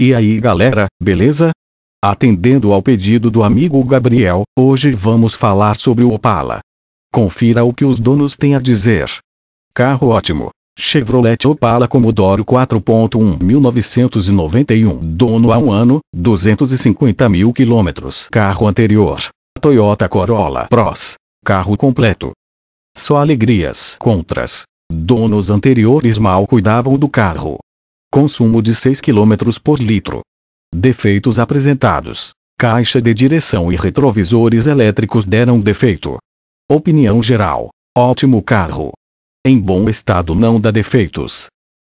E aí galera, beleza? Atendendo ao pedido do amigo Gabriel, hoje vamos falar sobre o Opala. Confira o que os donos têm a dizer. Carro ótimo. Chevrolet Opala Commodore 4.1 1991 Dono há um ano, 250 mil quilômetros Carro anterior. Toyota Corolla Pros, Carro completo. Só alegrias. Contras. Donos anteriores mal cuidavam do carro. Consumo de 6 km por litro. Defeitos apresentados. Caixa de direção e retrovisores elétricos deram defeito. Opinião geral. Ótimo carro. Em bom estado não dá defeitos.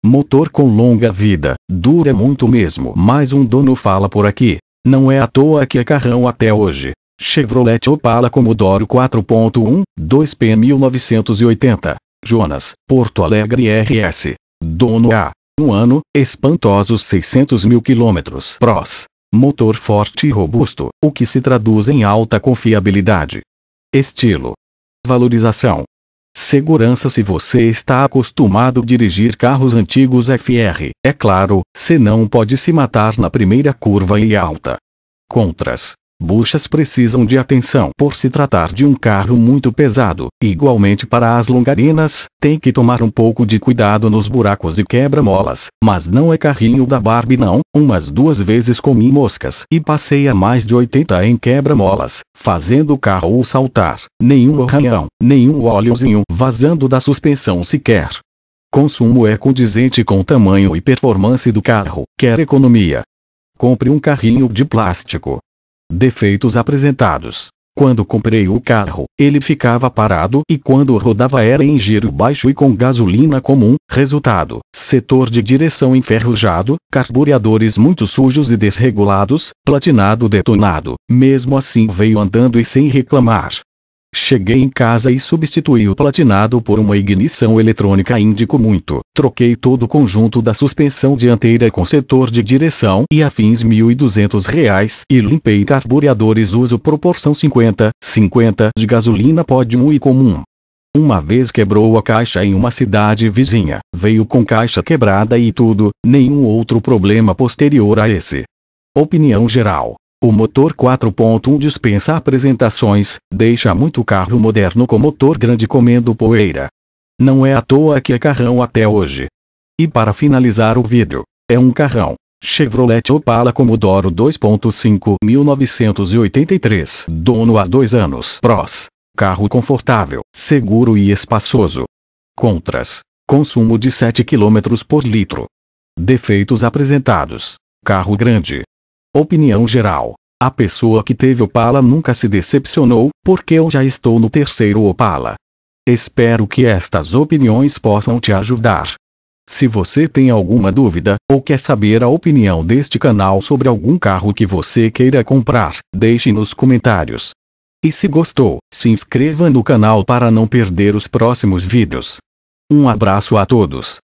Motor com longa vida, dura muito mesmo. Mais um dono fala por aqui. Não é à toa que é carrão até hoje. Chevrolet Opala Commodore 4.1, 2P 1980. Jonas, Porto Alegre RS. Dono A. Um ano, espantosos 600 mil quilômetros. Prós. Motor forte e robusto, o que se traduz em alta confiabilidade. Estilo. Valorização. Segurança Se você está acostumado a dirigir carros antigos FR, é claro, senão não pode se matar na primeira curva e alta. Contras. Buchas precisam de atenção por se tratar de um carro muito pesado. Igualmente para as longarinas, tem que tomar um pouco de cuidado nos buracos e quebra-molas, mas não é carrinho da Barbie não. Umas duas vezes comi moscas e passei a mais de 80 em quebra-molas, fazendo o carro saltar. Nenhum arranhão, nenhum óleozinho vazando da suspensão sequer. Consumo é condizente com o tamanho e performance do carro. Quer economia? Compre um carrinho de plástico, defeitos apresentados. Quando comprei o carro, ele ficava parado e quando rodava era em giro baixo e com gasolina comum. Resultado: setor de direção enferrujado, carburadores muito sujos e desregulados, platinado detonado. Mesmo assim veio andando e sem reclamar. Cheguei em casa e substituí o platinado por uma ignição eletrônica índico muito. Troquei todo o conjunto da suspensão dianteira com setor de direção e afins R$ 1.200 e limpei carbureadores uso proporção 50, 50 de gasolina pódium e comum. Uma vez quebrou a caixa em uma cidade vizinha, veio com caixa quebrada e tudo, nenhum outro problema posterior a esse. Opinião geral o motor 4.1 dispensa apresentações, deixa muito carro moderno com motor grande comendo poeira. Não é à toa que é carrão até hoje. E para finalizar o vídeo, é um carrão. Chevrolet Opala Commodoro 2.5 1983, dono há dois anos. Prós. Carro confortável, seguro e espaçoso. Contras. Consumo de 7 km por litro. Defeitos apresentados. Carro grande, Opinião geral. A pessoa que teve Opala nunca se decepcionou, porque eu já estou no terceiro Opala. Espero que estas opiniões possam te ajudar. Se você tem alguma dúvida ou quer saber a opinião deste canal sobre algum carro que você queira comprar, deixe nos comentários. E se gostou, se inscreva no canal para não perder os próximos vídeos. Um abraço a todos.